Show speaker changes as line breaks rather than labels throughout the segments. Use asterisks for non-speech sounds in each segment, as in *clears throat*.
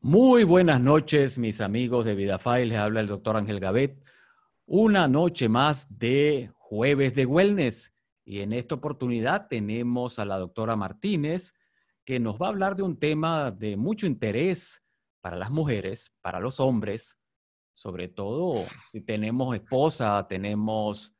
Muy buenas noches, mis amigos de VidaFi. Les habla el doctor Ángel Gavet. Una noche más de Jueves de Wellness. Y en esta oportunidad tenemos a la doctora Martínez, que nos va a hablar de un tema de mucho interés para las mujeres, para los hombres, sobre todo si tenemos esposa, tenemos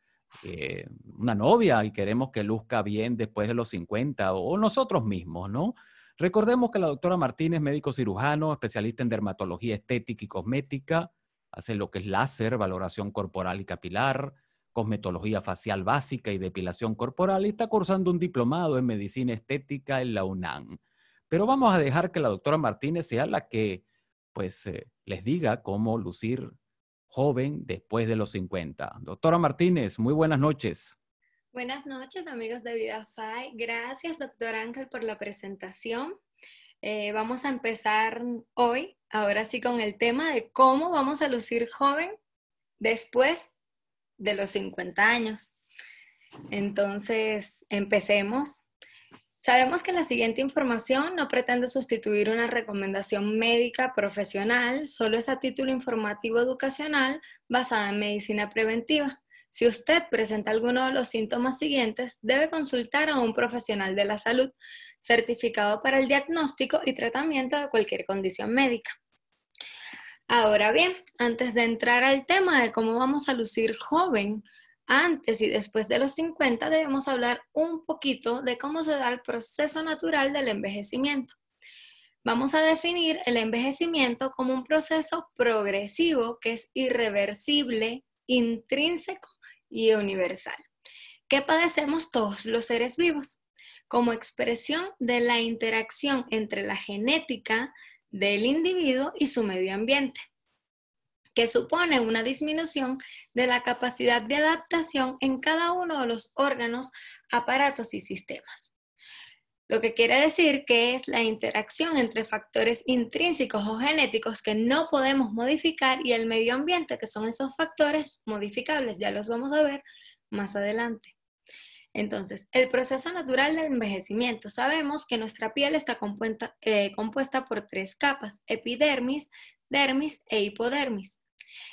eh, una novia y queremos que luzca bien después de los 50 o nosotros mismos, ¿no? Recordemos que la doctora Martínez, médico cirujano, especialista en dermatología estética y cosmética, hace lo que es láser, valoración corporal y capilar, cosmetología facial básica y depilación corporal y está cursando un diplomado en medicina estética en la UNAM. Pero vamos a dejar que la doctora Martínez sea la que pues eh, les diga cómo lucir joven después de los 50. Doctora Martínez, muy buenas noches.
Buenas noches, amigos de VidaFi. Gracias, doctor Ángel, por la presentación. Eh, vamos a empezar hoy, ahora sí, con el tema de cómo vamos a lucir joven después de los 50 años. Entonces, empecemos. Sabemos que la siguiente información no pretende sustituir una recomendación médica profesional, solo es a título informativo educacional basada en medicina preventiva. Si usted presenta alguno de los síntomas siguientes, debe consultar a un profesional de la salud certificado para el diagnóstico y tratamiento de cualquier condición médica. Ahora bien, antes de entrar al tema de cómo vamos a lucir joven, antes y después de los 50 debemos hablar un poquito de cómo se da el proceso natural del envejecimiento. Vamos a definir el envejecimiento como un proceso progresivo que es irreversible, intrínseco y universal, que padecemos todos los seres vivos como expresión de la interacción entre la genética del individuo y su medio ambiente, que supone una disminución de la capacidad de adaptación en cada uno de los órganos, aparatos y sistemas lo que quiere decir que es la interacción entre factores intrínsecos o genéticos que no podemos modificar y el medio ambiente, que son esos factores modificables, ya los vamos a ver más adelante. Entonces, el proceso natural del envejecimiento. Sabemos que nuestra piel está compuesta, eh, compuesta por tres capas, epidermis, dermis e hipodermis.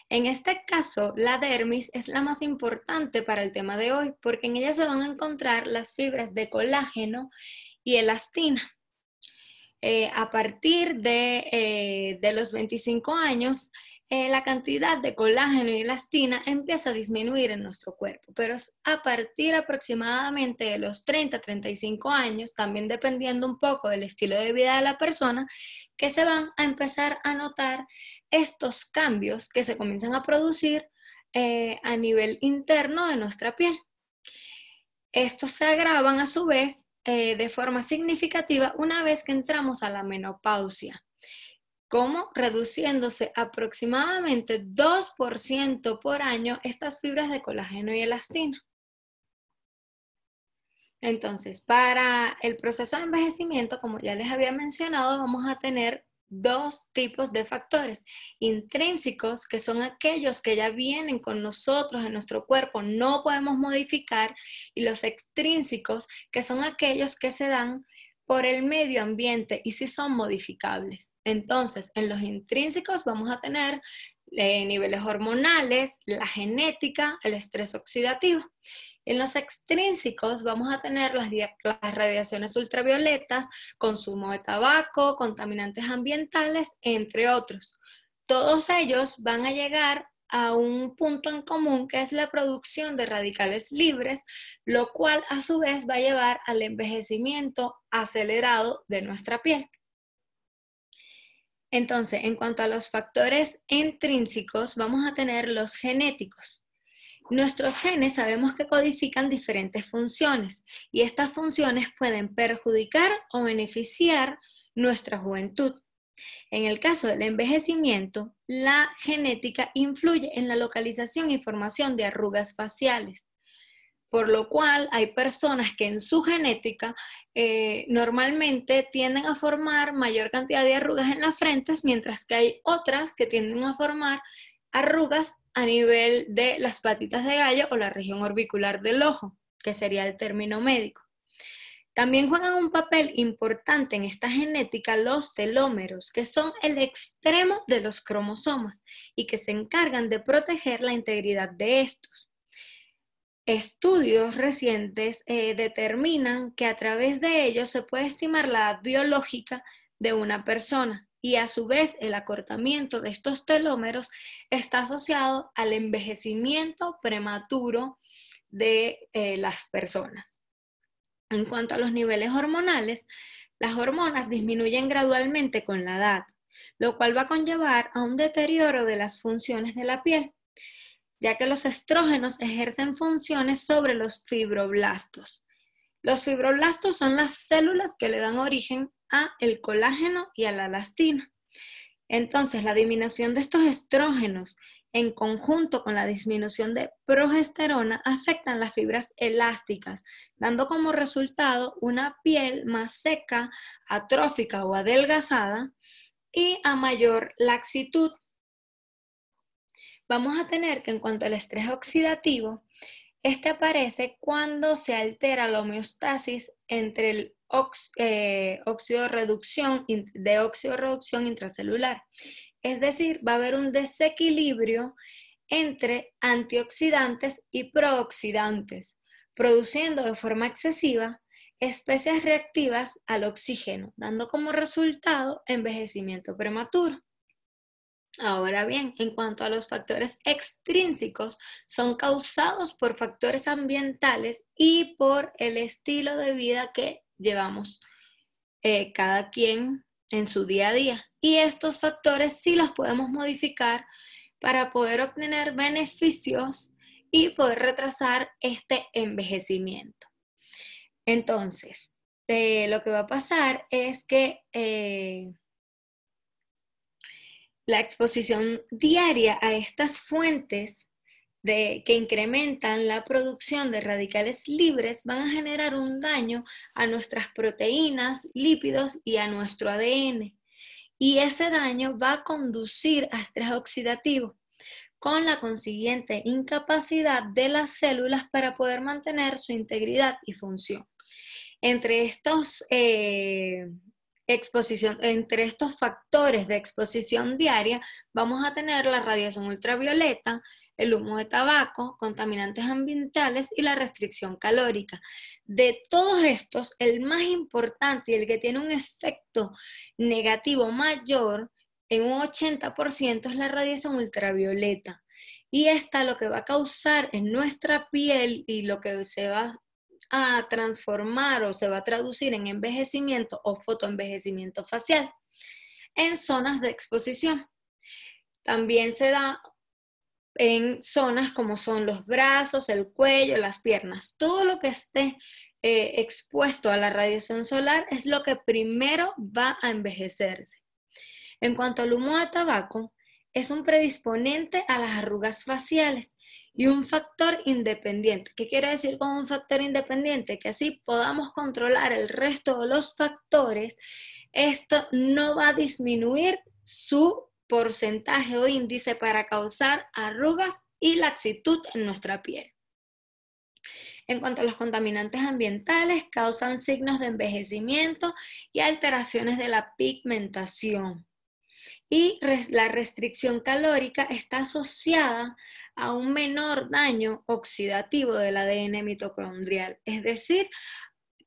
En este caso, la dermis es la más importante para el tema de hoy, porque en ella se van a encontrar las fibras de colágeno y elastina. Eh, a partir de, eh, los 25 años, eh, la cantidad de colágeno y elastina empieza a disminuir en nuestro cuerpo, pero es a partir aproximadamente de los 30-35 años, también dependiendo un poco del estilo de vida de la persona, que se van a empezar a notar estos cambios que se comienzan a producir a nivel interno de nuestra piel. Estos se agravan a su vez eh, de forma significativa una vez que entramos a la menopausia, como reduciéndose aproximadamente 2% por año estas fibras de colágeno y elastina. Entonces, para el proceso de envejecimiento, como ya les había mencionado, vamos a tener dos tipos de factores intrínsecos, que son aquellos que ya vienen con nosotros en nuestro cuerpo, no podemos modificar, y los extrínsecos, que son aquellos que se dan por el medio ambiente y si sí son modificables. Entonces, en los intrínsecos vamos a tener eh, niveles hormonales, la genética, el estrés oxidativo. En los extrínsecos vamos a tener las, radiaciones ultravioletas, consumo de tabaco, contaminantes ambientales, entre otros. Todos ellos van a llegar a un punto en común que es la producción de radicales libres, lo cual a su vez va a llevar al envejecimiento acelerado de nuestra piel. Entonces, en cuanto a los factores intrínsecos, vamos a tener los genéticos. Nuestros genes sabemos que codifican diferentes funciones y estas funciones pueden perjudicar o beneficiar nuestra juventud. En el caso del envejecimiento, la genética influye en la localización y formación de arrugas faciales, por lo cual hay personas que en su genética eh, normalmente tienden a formar mayor cantidad de arrugas en las frentes, mientras que hay otras que tienden a formar arrugas a nivel de las patitas de gallo o la región orbicular del ojo, que sería el término médico. También juegan un papel importante en esta genética los telómeros, que son el extremo de los cromosomas y que se encargan de proteger la integridad de estos. Estudios recientes eh, determinan que a través de ellos se puede estimar la edad biológica de una persona, y a su vez el acortamiento de estos telómeros está asociado al envejecimiento prematuro de eh, las personas. En cuanto a los niveles hormonales, las hormonas disminuyen gradualmente con la edad, lo cual va a conllevar a un deterioro de las funciones de la piel, ya que los estrógenos ejercen funciones sobre los fibroblastos, los fibroblastos son las células que le dan origen a el colágeno y a la elastina. Entonces, la disminución de estos estrógenos en conjunto con la disminución de progesterona afectan las fibras elásticas, dando como resultado una piel más seca, atrófica o adelgazada y a mayor laxitud. Vamos a tener que en cuanto al estrés oxidativo, este aparece cuando se altera la homeostasis entre el eh, óxido de reducción intracelular. Es decir, va a haber un desequilibrio entre antioxidantes y prooxidantes, produciendo de forma excesiva especies reactivas al oxígeno, dando como resultado envejecimiento prematuro. Ahora bien, en cuanto a los factores extrínsecos, son causados por factores ambientales y por el estilo de vida que llevamos eh, cada quien en su día a día. Y estos factores sí los podemos modificar para poder obtener beneficios y poder retrasar este envejecimiento. Entonces, eh, lo que va a pasar es que... Eh, la exposición diaria a estas fuentes de, que incrementan la producción de radicales libres van a generar un daño a nuestras proteínas, lípidos y a nuestro ADN. Y ese daño va a conducir a estrés oxidativo, con la consiguiente incapacidad de las células para poder mantener su integridad y función. Entre estos eh, exposición, entre estos factores de exposición diaria, vamos a tener la radiación ultravioleta, el humo de tabaco, contaminantes ambientales y la restricción calórica. De todos estos, el más importante y el que tiene un efecto negativo mayor en un 80% es la radiación ultravioleta. Y esta lo que va a causar en nuestra piel y lo que se va a transformar o se va a traducir en envejecimiento o fotoenvejecimiento facial en zonas de exposición. También se da en zonas como son los brazos, el cuello, las piernas. Todo lo que esté eh, expuesto a la radiación solar es lo que primero va a envejecerse. En cuanto al humo de tabaco, es un predisponente a las arrugas faciales y un factor independiente. ¿Qué quiere decir con un factor independiente? Que así podamos controlar el resto de los factores, esto no va a disminuir su porcentaje o índice para causar arrugas y laxitud en nuestra piel. En cuanto a los contaminantes ambientales, causan signos de envejecimiento y alteraciones de la pigmentación. Y la restricción calórica está asociada a un menor daño oxidativo del ADN mitocondrial. Es decir,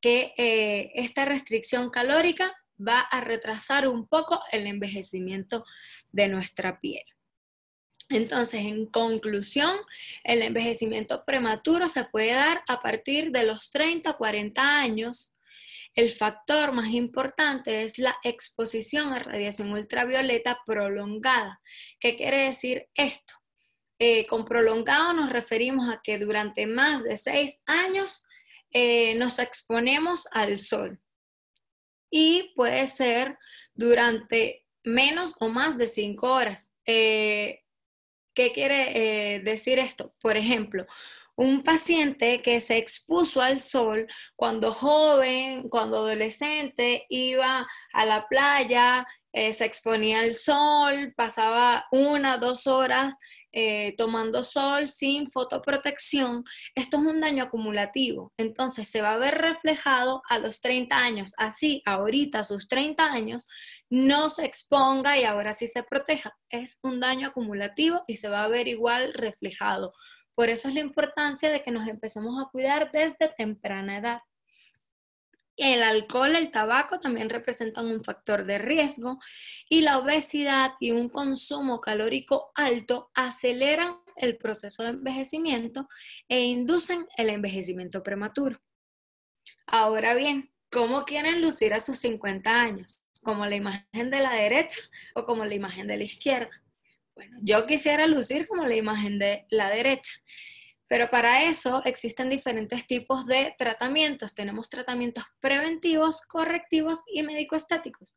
que eh, esta restricción calórica va a retrasar un poco el envejecimiento de nuestra piel. Entonces, en conclusión, el envejecimiento prematuro se puede dar a partir de los 30, 40 años. El factor más importante es la exposición a radiación ultravioleta prolongada. ¿Qué quiere decir esto? Eh, con prolongado nos referimos a que durante más de seis años eh, nos exponemos al sol y puede ser durante menos o más de cinco horas. Eh, ¿Qué quiere decir esto? Por ejemplo, un paciente que se expuso al sol cuando joven, cuando adolescente, iba a la playa, se exponía al sol, pasaba una, dos horas eh, tomando sol sin fotoprotección, esto es un daño acumulativo. Entonces se va a ver reflejado a los 30 años. Así, ahorita, a sus 30 años, no se exponga y ahora sí se proteja. Es un daño acumulativo y se va a ver igual reflejado. Por eso es la importancia de que nos empecemos a cuidar desde temprana edad. El alcohol, el tabaco también representan un factor de riesgo y la obesidad y un consumo calórico alto aceleran el proceso de envejecimiento e inducen el envejecimiento prematuro. Ahora bien, ¿cómo quieren lucir a sus 50 años? ¿Como la imagen de la derecha o como la imagen de la izquierda? Bueno, yo quisiera lucir como la imagen de la derecha. Pero para eso existen diferentes tipos de tratamientos. Tenemos tratamientos preventivos, correctivos y médico estéticos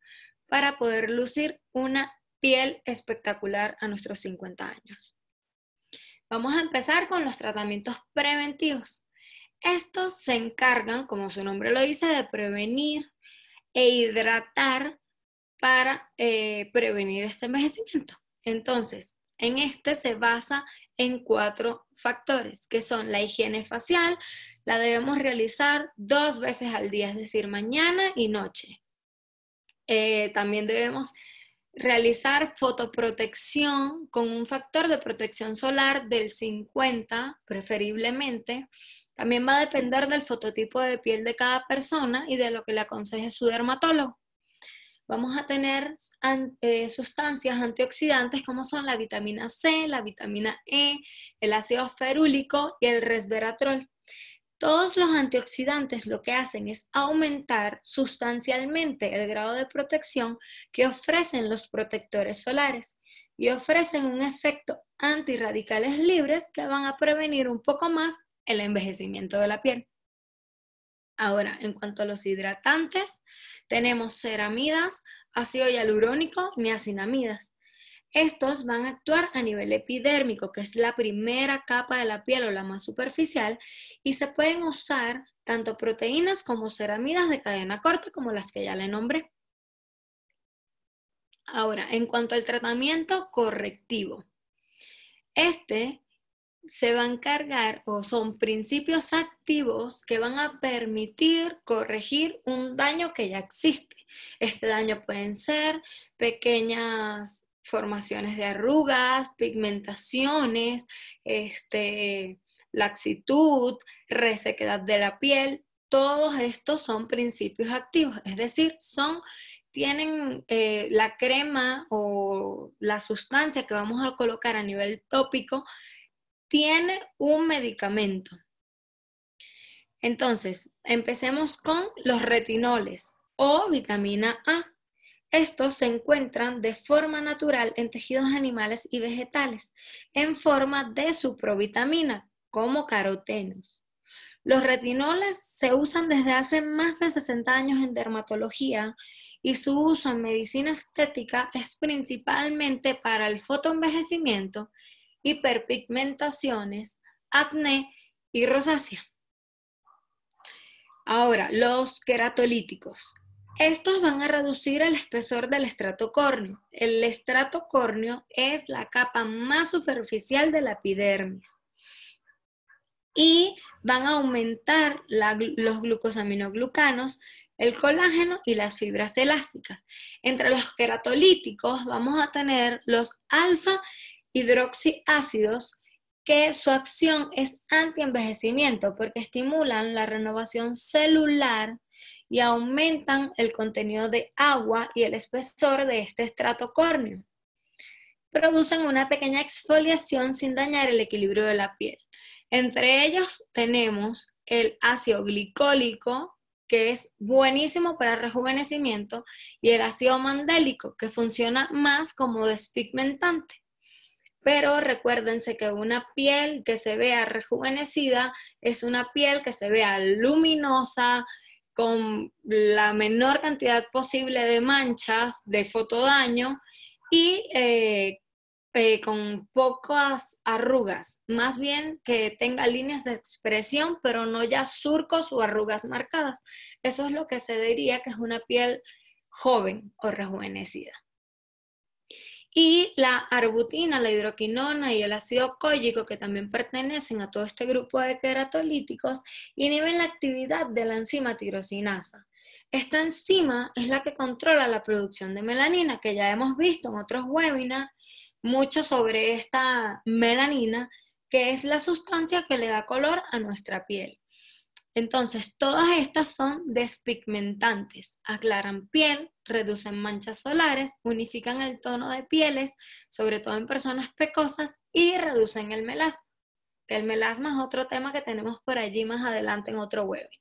para poder lucir una piel espectacular a nuestros 50 años. Vamos a empezar con los tratamientos preventivos. Estos se encargan, como su nombre lo dice, de prevenir e hidratar para eh, prevenir este envejecimiento. Entonces, en este se basa en cuatro factores, que son la higiene facial, la debemos realizar dos veces al día, es decir, mañana y noche. Eh, también debemos realizar fotoprotección con un factor de protección solar del 50, preferiblemente. También va a depender del fototipo de piel de cada persona y de lo que le aconseje su dermatólogo vamos a tener eh, sustancias antioxidantes como son la vitamina C, la vitamina E, el ácido ferúlico y el resveratrol. Todos los antioxidantes lo que hacen es aumentar sustancialmente el grado de protección que ofrecen los protectores solares y ofrecen un efecto antirradicales libres que van a prevenir un poco más el envejecimiento de la piel. Ahora, en cuanto a los hidratantes, tenemos ceramidas, ácido hialurónico, niacinamidas. Estos van a actuar a nivel epidérmico, que es la primera capa de la piel o la más superficial, y se pueden usar tanto proteínas como ceramidas de cadena corta, como las que ya le nombré. Ahora, en cuanto al tratamiento correctivo, este se van a cargar o son principios activos que van a permitir corregir un daño que ya existe. Este daño pueden ser pequeñas formaciones de arrugas, pigmentaciones, este, laxitud, resequedad de la piel. Todos estos son principios activos, es decir, tienen eh, la crema o la sustancia que vamos a colocar a nivel tópico tiene un medicamento. Entonces, empecemos con los retinoles o vitamina A. Estos se encuentran de forma natural en tejidos animales y vegetales, en forma de su provitamina, como carotenos. Los retinoles se usan desde hace más de 60 años en dermatología y su uso en medicina estética es principalmente para el fotoenvejecimiento hiperpigmentaciones, acné y rosácea. Ahora, los queratolíticos. Estos van a reducir el espesor del estrato córneo. El estrato córneo es la capa más superficial de la epidermis y van a aumentar los glucosaminoglucanos, el colágeno y las fibras elásticas. Entre los queratolíticos vamos a tener los alfa hidroxiácidos que su acción es antienvejecimiento porque estimulan la renovación celular y aumentan el contenido de agua y el espesor de este estrato córneo. Producen una pequeña exfoliación sin dañar el equilibrio de la piel. Entre ellos tenemos el ácido glicólico, que es buenísimo para rejuvenecimiento, y el ácido mandélico, que funciona más como despigmentante pero recuérdense que una piel que se vea rejuvenecida es una piel que se vea luminosa, con la menor cantidad posible de manchas, de fotodaño y eh, eh, con pocas arrugas. Más bien que tenga líneas de expresión, pero no ya surcos o arrugas marcadas. Eso es lo que se diría que es una piel joven o rejuvenecida. Y la arbutina, la hidroquinona y el ácido cólico, que también pertenecen a todo este grupo de queratolíticos, inhiben la actividad de la enzima tirosinasa. Esta enzima es la que controla la producción de melanina, que ya hemos visto en otros webinars mucho sobre esta melanina, que es la sustancia que le da color a nuestra piel. Entonces, todas estas son despigmentantes, aclaran piel, reducen manchas solares, unifican el tono de pieles, sobre todo en personas pecosas, y reducen el melasma. El melasma es otro tema que tenemos por allí más adelante en otro webinar.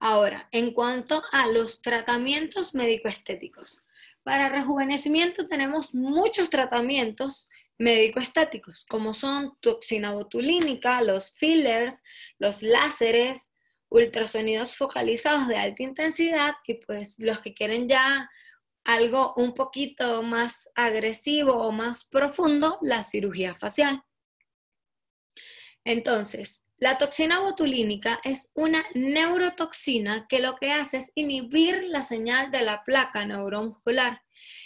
Ahora, en cuanto a los tratamientos médico-estéticos. Para rejuvenecimiento tenemos muchos tratamientos médico-estéticos, como son toxina botulínica, los fillers, los láseres, ultrasonidos focalizados de alta intensidad y pues los que quieren ya algo un poquito más agresivo o más profundo, la cirugía facial. Entonces, la toxina botulínica es una neurotoxina que lo que hace es inhibir la señal de la placa neuromuscular.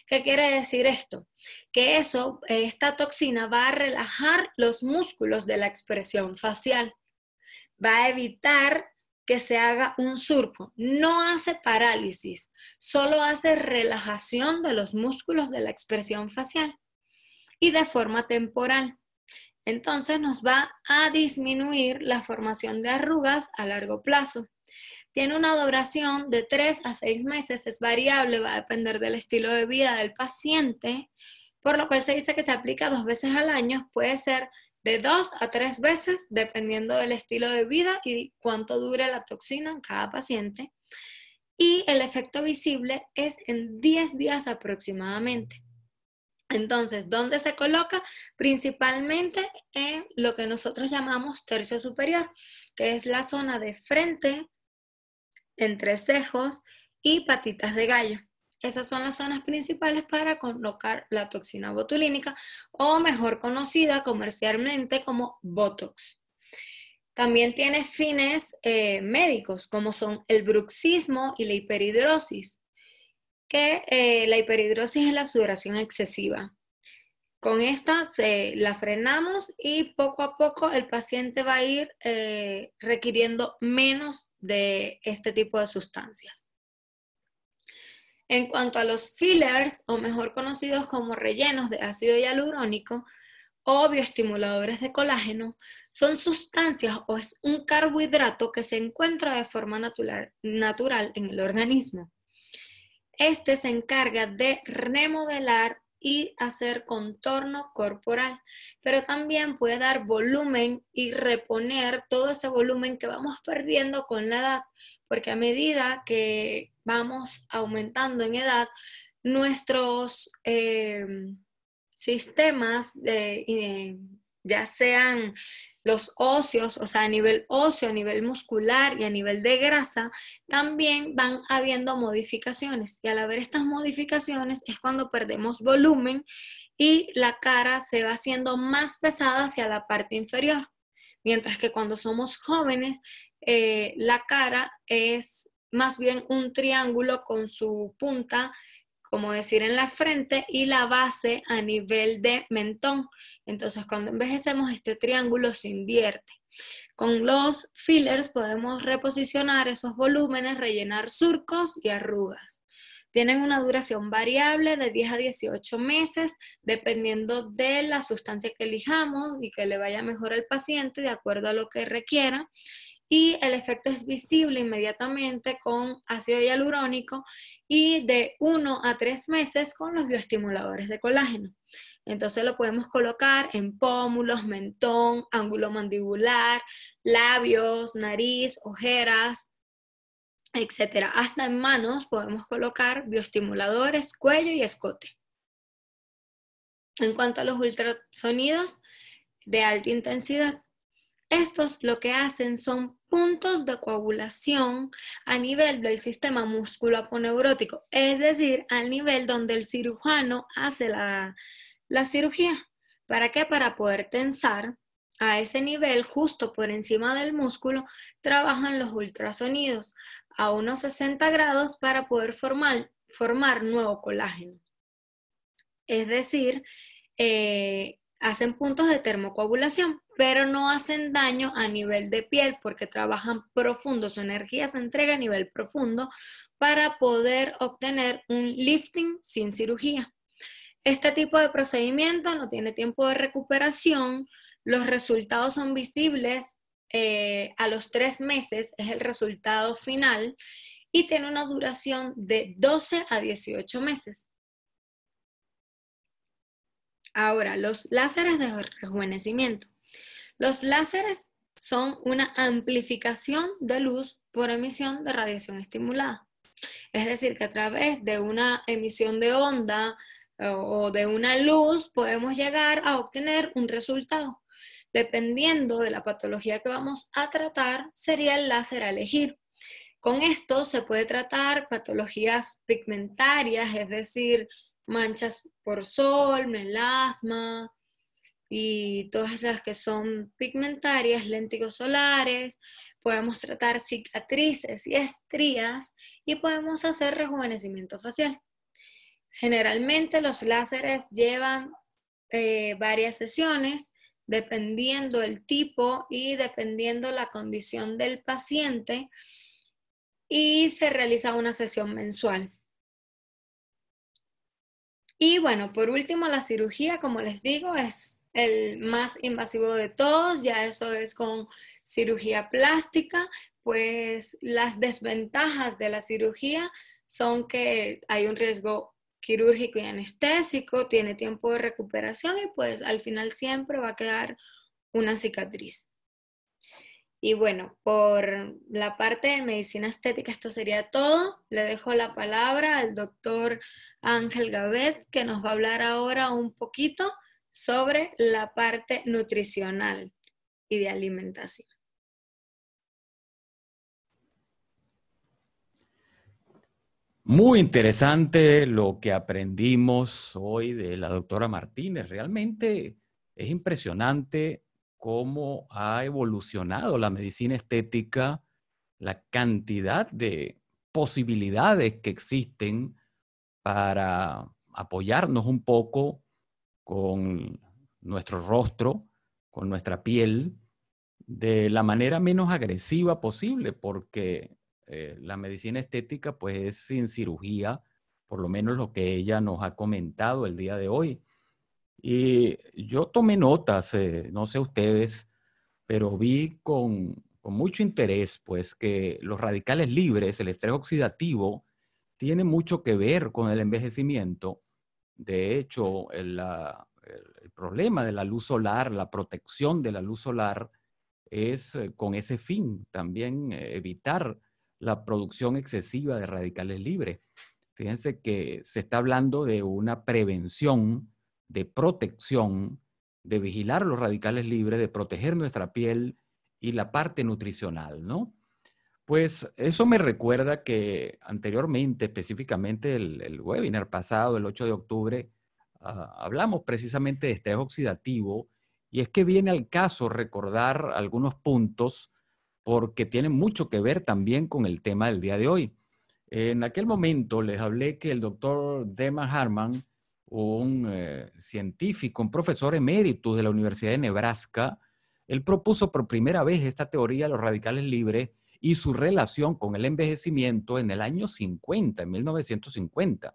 ¿Qué quiere decir esto? Que eso, esta toxina va a relajar los músculos de la expresión facial, va a evitar que se haga un surco. No hace parálisis, solo hace relajación de los músculos de la expresión facial y de forma temporal. Entonces nos va a disminuir la formación de arrugas a largo plazo. Tiene una duración de 3 a 6 meses, es variable, va a depender del estilo de vida del paciente, por lo cual se dice que se aplica dos veces al año, puede ser de dos a tres veces, dependiendo del estilo de vida y cuánto dure la toxina en cada paciente. Y el efecto visible es en 10 días aproximadamente. Entonces, ¿dónde se coloca? Principalmente en lo que nosotros llamamos tercio superior, que es la zona de frente, entre cejos y patitas de gallo. Esas son las zonas principales para colocar la toxina botulínica o mejor conocida comercialmente como Botox. También tiene fines eh, médicos como son el bruxismo y la hiperhidrosis, que eh, la hiperhidrosis es la sudoración excesiva. Con esta la frenamos y poco a poco el paciente va a ir eh, requiriendo menos de este tipo de sustancias. En cuanto a los fillers, o mejor conocidos como rellenos de ácido hialurónico o bioestimuladores de colágeno, son sustancias o es un carbohidrato que se encuentra de forma natural, natural en el organismo. Este se encarga de remodelar y hacer contorno corporal, pero también puede dar volumen y reponer todo ese volumen que vamos perdiendo con la edad, porque a medida que vamos aumentando en edad, nuestros eh, sistemas, eh, ya sean los óseos, o sea, a nivel óseo, a nivel muscular y a nivel de grasa, también van habiendo modificaciones. Y al haber estas modificaciones es cuando perdemos volumen y la cara se va haciendo más pesada hacia la parte inferior. Mientras que cuando somos jóvenes, eh, la cara es más bien un triángulo con su punta, como decir, en la frente y la base a nivel de mentón. Entonces, cuando envejecemos, este triángulo se invierte. Con los fillers podemos reposicionar esos volúmenes, rellenar surcos y arrugas. Tienen una duración variable de 10 a 18 meses, dependiendo de la sustancia que elijamos y que le vaya mejor al paciente, de acuerdo a lo que requiera y el efecto es visible inmediatamente con ácido hialurónico y de 1 a 3 meses con los bioestimuladores de colágeno. Entonces lo podemos colocar en pómulos, mentón, ángulo mandibular, labios, nariz, ojeras, etc. Hasta en manos podemos colocar bioestimuladores, cuello y escote. En cuanto a los ultrasonidos de alta intensidad, estos lo que hacen son puntos de coagulación a nivel del sistema músculo aponeurótico, es decir, al nivel donde el cirujano hace la, cirugía. ¿Para qué? Para poder tensar a ese nivel, justo por encima del músculo, trabajan los ultrasonidos a unos 60 grados para poder formar, formar nuevo colágeno. Es decir, eh, hacen puntos de termocoagulación, pero no hacen daño a nivel de piel porque trabajan profundo, su energía se entrega a nivel profundo para poder obtener un lifting sin cirugía. Este tipo de procedimiento no tiene tiempo de recuperación, los resultados son visibles eh, a los tres meses, es el resultado final, y tiene una duración de 12 a 18 meses. Ahora, los láseres de rejuvenecimiento. Los láseres son una amplificación de luz por emisión de radiación estimulada. Es decir, que a través de una emisión de onda eh, o de una luz podemos llegar a obtener un resultado. Dependiendo de la patología que vamos a tratar, sería el láser a elegir. Con esto se puede tratar patologías pigmentarias, es decir, manchas por sol, melasma y todas las que son pigmentarias, léntigos solares, podemos tratar cicatrices y estrías y podemos hacer rejuvenecimiento facial. Generalmente los láseres llevan eh, varias sesiones dependiendo el tipo y dependiendo la condición del paciente y se realiza una sesión mensual. Y bueno, por último, la cirugía, como les digo, es el más invasivo de todos, ya eso es con cirugía plástica, pues las desventajas de la cirugía son que hay un riesgo quirúrgico y anestésico, tiene tiempo de recuperación y pues al final siempre va a quedar una cicatriz. Y bueno, por la parte de medicina estética, esto sería todo. Le dejo la palabra al doctor Ángel Gavet, que nos va a hablar ahora un poquito sobre la parte nutricional y de alimentación.
Muy interesante lo que aprendimos hoy de la doctora Martínez. Realmente es impresionante cómo ha evolucionado la medicina estética, la cantidad de posibilidades que existen para apoyarnos un poco con nuestro rostro, con nuestra piel, de la manera menos agresiva posible, porque eh, la medicina estética pues es sin cirugía, por lo menos lo que ella nos ha comentado el día de hoy. Y yo tomé notas, eh, no sé ustedes, pero vi con, mucho interés, pues, que los radicales libres, el estrés oxidativo, tiene mucho que ver con el envejecimiento. De hecho, el, problema de la luz solar, la protección de la luz solar, es eh, con ese fin también eh, evitar la producción excesiva de radicales libres. Fíjense que se está hablando de una prevención de protección, de vigilar los radicales libres, de proteger nuestra piel y la parte nutricional, ¿no? Pues eso me recuerda que anteriormente, específicamente el, webinar pasado, el 8 de octubre, ah, hablamos precisamente de estrés oxidativo y es que viene al caso recordar algunos puntos porque tienen mucho que ver también con el tema del día de hoy. En aquel momento les hablé que el doctor Deman Harman un eh, científico, un profesor emérito de la Universidad de Nebraska, él propuso por primera vez esta teoría de los radicales libres y su relación con el envejecimiento en el año 50, en 1950.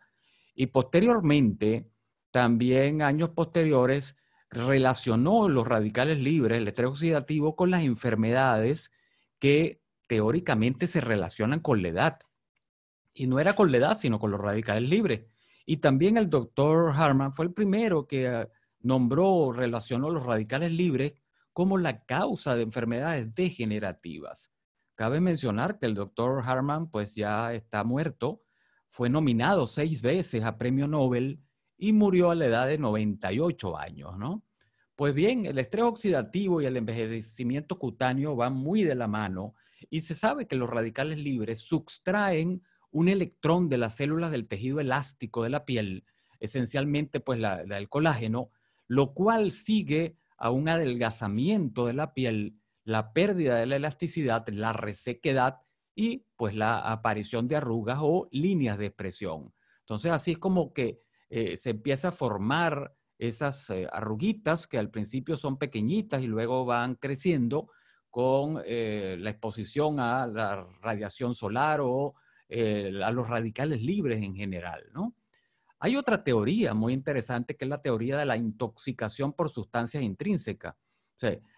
Y posteriormente, también años posteriores, relacionó los radicales libres, el estrés oxidativo, con las enfermedades que teóricamente se relacionan con la edad. Y no era con la edad, sino con los radicales libres. Y también el doctor Harman fue el primero que eh, nombró o relacionó los radicales libres como la causa de enfermedades degenerativas. Cabe mencionar que el doctor Harman pues ya está muerto, fue nominado seis veces a premio Nobel y murió a la edad de 98 años, ¿no? Pues bien, el estrés oxidativo y el envejecimiento cutáneo van muy de la mano y se sabe que los radicales libres sustraen un electrón de las células del tejido elástico de la piel, esencialmente pues la, del colágeno, lo cual sigue a un adelgazamiento de la piel, la pérdida de la elasticidad, la resequedad y pues la aparición de arrugas o líneas de expresión. Entonces así es como que eh, se empieza a formar esas eh, arruguitas que al principio son pequeñitas y luego van creciendo con eh, la exposición a la radiación solar o eh, a los radicales libres en general, ¿no? Hay otra teoría muy interesante que es la teoría de la intoxicación por sustancias intrínsecas.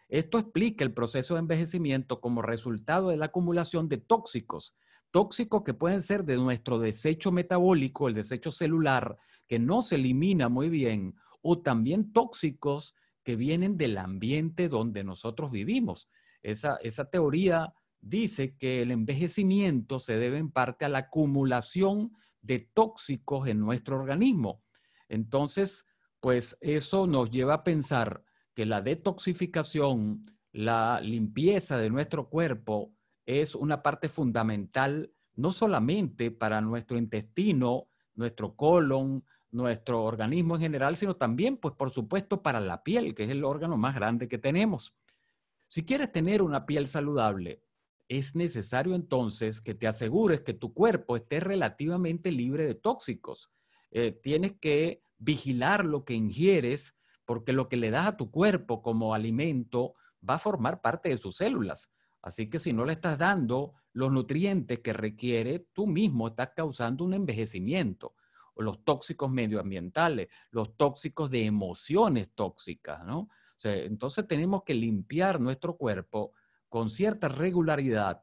esto explica el proceso de envejecimiento como resultado de la acumulación de tóxicos, tóxicos que pueden ser de nuestro desecho metabólico, el desecho celular, que no se elimina muy bien, o también tóxicos que vienen del ambiente donde nosotros vivimos. Esa, esa teoría dice que el envejecimiento se debe en parte a la acumulación de tóxicos en nuestro organismo. Entonces, pues eso nos lleva a pensar que la detoxificación, la limpieza de nuestro cuerpo es una parte fundamental no solamente para nuestro intestino, nuestro colon, nuestro organismo en general, sino también, pues por supuesto, para la piel, que es el órgano más grande que tenemos. Si quieres tener una piel saludable, es necesario entonces que te asegures que tu cuerpo esté relativamente libre de tóxicos. Eh, tienes que vigilar lo que ingieres porque lo que le das a tu cuerpo como alimento va a formar parte de sus células. Así que si no le estás dando los nutrientes que requiere, tú mismo estás causando un envejecimiento. o Los tóxicos medioambientales, los tóxicos de emociones tóxicas, ¿no? entonces tenemos que limpiar nuestro cuerpo con cierta regularidad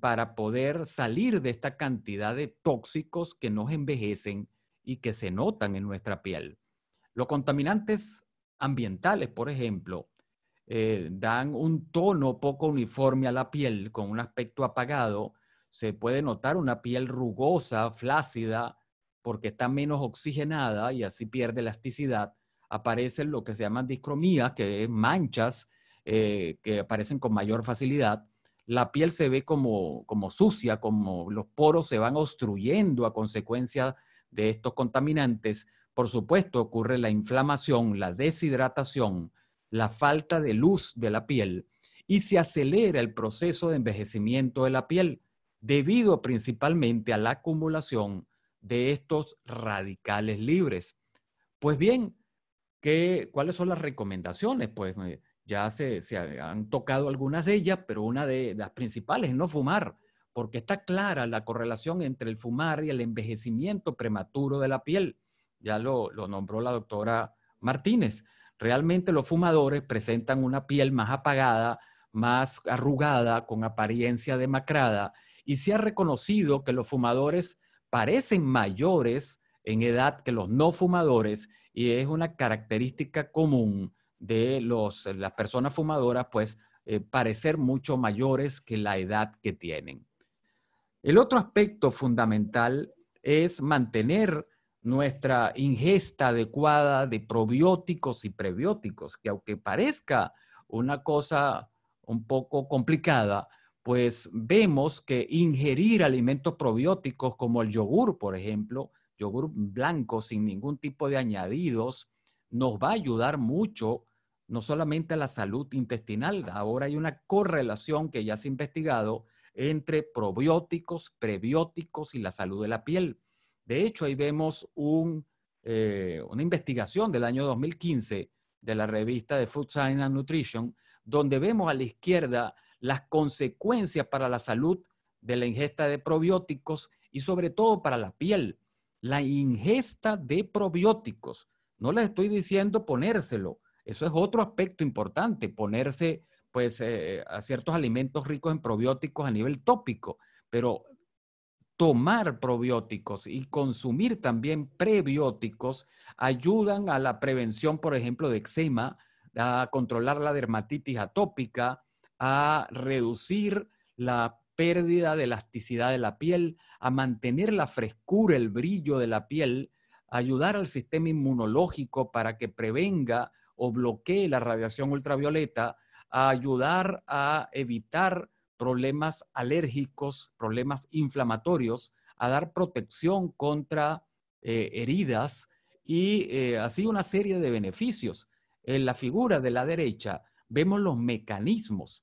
para poder salir de esta cantidad de tóxicos que nos envejecen y que se notan en nuestra piel. Los contaminantes ambientales, por ejemplo, eh, dan un tono poco uniforme a la piel, con un aspecto apagado. Se puede notar una piel rugosa, flácida, porque está menos oxigenada y así pierde elasticidad. Aparecen lo que se llaman discromías, que es manchas eh, que aparecen con mayor facilidad, la piel se ve como, sucia, como los poros se van obstruyendo a consecuencia de estos contaminantes. Por supuesto, ocurre la inflamación, la deshidratación, la falta de luz de la piel y se acelera el proceso de envejecimiento de la piel debido principalmente a la acumulación de estos radicales libres. Pues bien, ¿qué, ¿cuáles son las recomendaciones? Pues eh, ya se, han tocado algunas de ellas, pero una de las principales es no fumar, porque está clara la correlación entre el fumar y el envejecimiento prematuro de la piel. Ya lo, lo nombró la doctora Martínez. Realmente los fumadores presentan una piel más apagada, más arrugada, con apariencia demacrada, y se ha reconocido que los fumadores parecen mayores en edad que los no fumadores y es una característica común de los, eh, las personas fumadoras, pues eh, parecer mucho mayores que la edad que tienen. El otro aspecto fundamental es mantener nuestra ingesta adecuada de probióticos y prebióticos, que aunque parezca una cosa un poco complicada, pues vemos que ingerir alimentos probióticos como el yogur, por ejemplo, yogur blanco sin ningún tipo de añadidos, nos va a ayudar mucho no solamente a la salud intestinal, ahora hay una correlación que ya se ha investigado entre probióticos, prebióticos y la salud de la piel. De hecho, ahí vemos un, eh, una investigación del año 2015 de la revista de Food Science and Nutrition, donde vemos a la izquierda las consecuencias para la salud de la ingesta de probióticos y sobre todo para la piel. La ingesta de probióticos. No les estoy diciendo ponérselo, eso es otro aspecto importante, ponerse pues eh, a ciertos alimentos ricos en probióticos a nivel tópico, pero tomar probióticos y consumir también prebióticos ayudan a la prevención, por ejemplo, de eczema, a controlar la dermatitis atópica, a reducir la pérdida de elasticidad de la piel, a mantener la frescura, el brillo de la piel, ayudar al sistema inmunológico para que prevenga o bloquee la radiación ultravioleta a ayudar a evitar problemas alérgicos, problemas inflamatorios, a dar protección contra eh, heridas y eh, así una serie de beneficios. En la figura de la derecha vemos los mecanismos,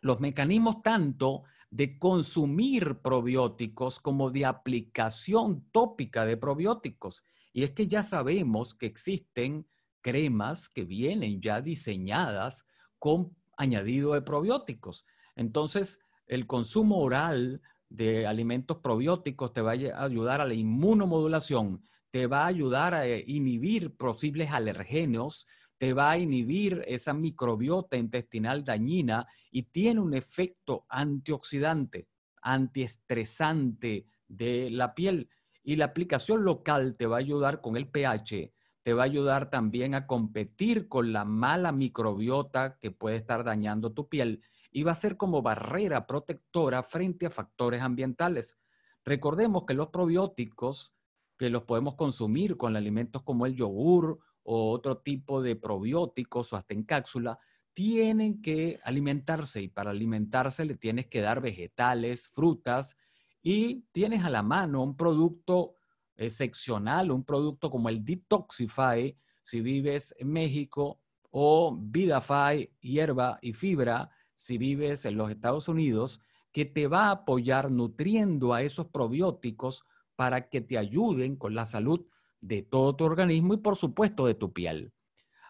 los mecanismos tanto de consumir probióticos como de aplicación tópica de probióticos. Y es que ya sabemos que existen cremas que vienen ya diseñadas con añadido de probióticos. Entonces, el consumo oral de alimentos probióticos te va a ayudar a la inmunomodulación, te va a ayudar a eh, inhibir posibles alergenos, te va a inhibir esa microbiota intestinal dañina y tiene un efecto antioxidante, antiestresante de la piel. Y la aplicación local te va a ayudar con el pH, te va a ayudar también a competir con la mala microbiota que puede estar dañando tu piel y va a ser como barrera protectora frente a factores ambientales. Recordemos que los probióticos que los podemos consumir con alimentos como el yogur o otro tipo de probióticos o hasta en cápsula, tienen que alimentarse y para alimentarse le tienes que dar vegetales, frutas y tienes a la mano un producto excepcional, un producto como el Detoxify, si vives en México, o Vidafy hierba y fibra, si vives en los Estados Unidos, que te va a apoyar nutriendo a esos probióticos para que te ayuden con la salud de todo tu organismo y por supuesto de tu piel.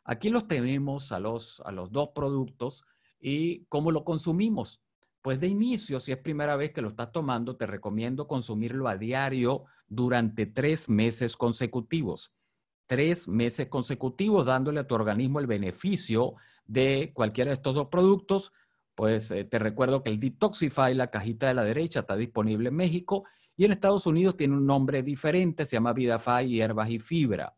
Aquí los tenemos a los, a los dos productos y cómo lo consumimos. Pues de inicio, si es primera vez que lo estás tomando, te recomiendo consumirlo a diario durante tres meses consecutivos. Tres meses consecutivos dándole a tu organismo el beneficio de cualquiera de estos dos productos. Pues eh, te recuerdo que el Detoxify, la cajita de la derecha, está disponible en México y en Estados Unidos tiene un nombre diferente, se llama VidaFi, hierbas y fibra.